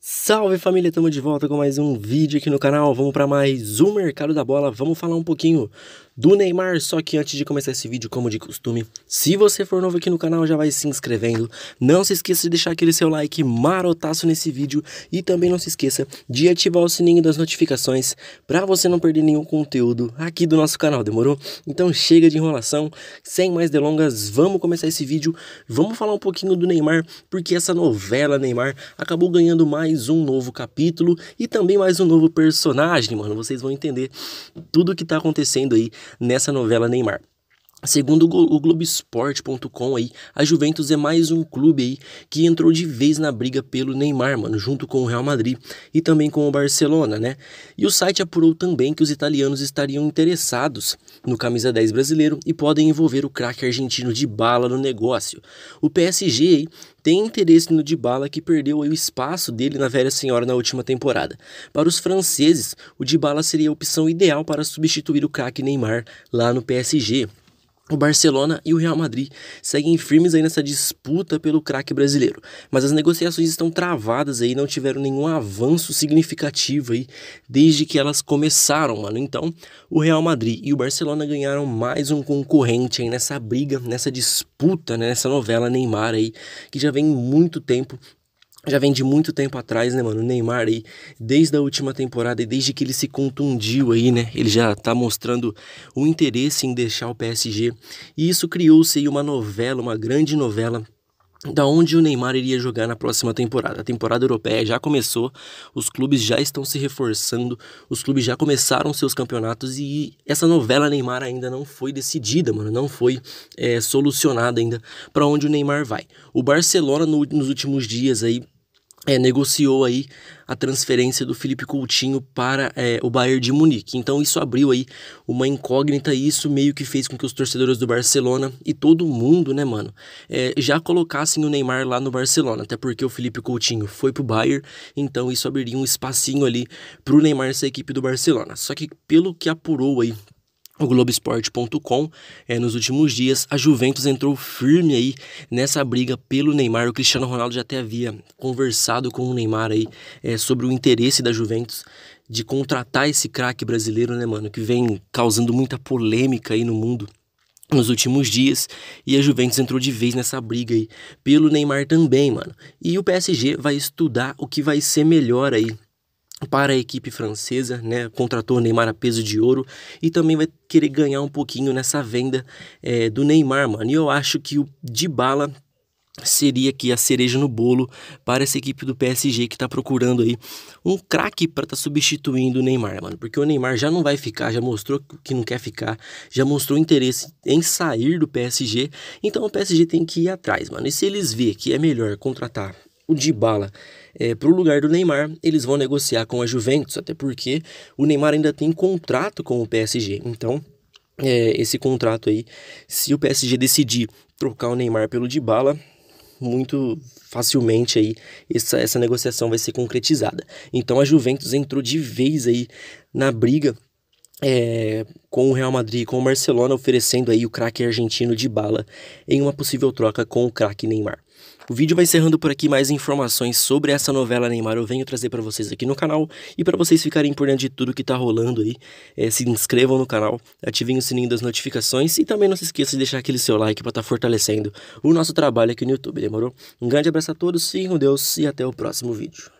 Salve família, estamos de volta com mais um vídeo aqui no canal, vamos para mais um Mercado da Bola, vamos falar um pouquinho do Neymar, só que antes de começar esse vídeo, como de costume, se você for novo aqui no canal, já vai se inscrevendo, não se esqueça de deixar aquele seu like marotaço nesse vídeo e também não se esqueça de ativar o sininho das notificações para você não perder nenhum conteúdo aqui do nosso canal, demorou? Então chega de enrolação, sem mais delongas, vamos começar esse vídeo, vamos falar um pouquinho do Neymar, porque essa novela Neymar acabou ganhando mais mais um novo capítulo e também mais um novo personagem, mano. Vocês vão entender tudo o que tá acontecendo aí nessa novela Neymar. Segundo o Globoesporte.com aí, a Juventus é mais um clube aí que entrou de vez na briga pelo Neymar, mano, junto com o Real Madrid e também com o Barcelona, né? E o site apurou também que os italianos estariam interessados no camisa 10 brasileiro e podem envolver o craque argentino de bala no negócio. O PSG aí tem interesse no Dybala que perdeu o espaço dele na velha senhora na última temporada. Para os franceses, o Dybala seria a opção ideal para substituir o craque Neymar lá no PSG. O Barcelona e o Real Madrid seguem firmes aí nessa disputa pelo craque brasileiro, mas as negociações estão travadas aí, não tiveram nenhum avanço significativo aí desde que elas começaram, mano. Então, o Real Madrid e o Barcelona ganharam mais um concorrente aí nessa briga, nessa disputa, né, nessa novela Neymar aí, que já vem muito tempo já vem de muito tempo atrás, né, mano? O Neymar aí, desde a última temporada e desde que ele se contundiu aí, né? Ele já tá mostrando o interesse em deixar o PSG. E isso criou-se aí uma novela, uma grande novela da onde o Neymar iria jogar na próxima temporada. A temporada europeia já começou, os clubes já estão se reforçando, os clubes já começaram seus campeonatos e essa novela Neymar ainda não foi decidida, mano, não foi é, solucionada ainda para onde o Neymar vai. O Barcelona no, nos últimos dias aí é, negociou aí a transferência do Felipe Coutinho para é, o Bayern de Munique. Então isso abriu aí uma incógnita e isso meio que fez com que os torcedores do Barcelona e todo mundo, né, mano, é, já colocassem o Neymar lá no Barcelona, até porque o Felipe Coutinho foi pro Bayern, então isso abriria um espacinho ali pro Neymar ser equipe do Barcelona. Só que pelo que apurou aí o Globoesporte.com, é, nos últimos dias, a Juventus entrou firme aí nessa briga pelo Neymar. O Cristiano Ronaldo já até havia conversado com o Neymar aí é, sobre o interesse da Juventus de contratar esse craque brasileiro, né, mano, que vem causando muita polêmica aí no mundo nos últimos dias e a Juventus entrou de vez nessa briga aí pelo Neymar também, mano. E o PSG vai estudar o que vai ser melhor aí para a equipe francesa, né? Contratou Neymar a peso de ouro e também vai querer ganhar um pouquinho nessa venda é, do Neymar, mano. E eu acho que o Dybala seria aqui a cereja no bolo para essa equipe do PSG que está procurando aí um craque para estar tá substituindo o Neymar, mano, porque o Neymar já não vai ficar, já mostrou que não quer ficar, já mostrou interesse em sair do PSG, então o PSG tem que ir atrás, mano. E se eles vê que é melhor contratar o Dybala é, para o lugar do Neymar, eles vão negociar com a Juventus, até porque o Neymar ainda tem contrato com o PSG. Então, é, esse contrato aí, se o PSG decidir trocar o Neymar pelo Dybala, muito facilmente aí essa, essa negociação vai ser concretizada. Então a Juventus entrou de vez aí na briga é, com o Real Madrid, com o Barcelona oferecendo aí o craque argentino de bala em uma possível troca com o craque Neymar. O vídeo vai encerrando por aqui, mais informações sobre essa novela Neymar eu venho trazer para vocês aqui no canal e para vocês ficarem por dentro de tudo que tá rolando aí, é, se inscrevam no canal, ativem o sininho das notificações e também não se esqueça de deixar aquele seu like para estar tá fortalecendo o nosso trabalho aqui no YouTube, demorou? Um grande abraço a todos, fiquem com Deus e até o próximo vídeo.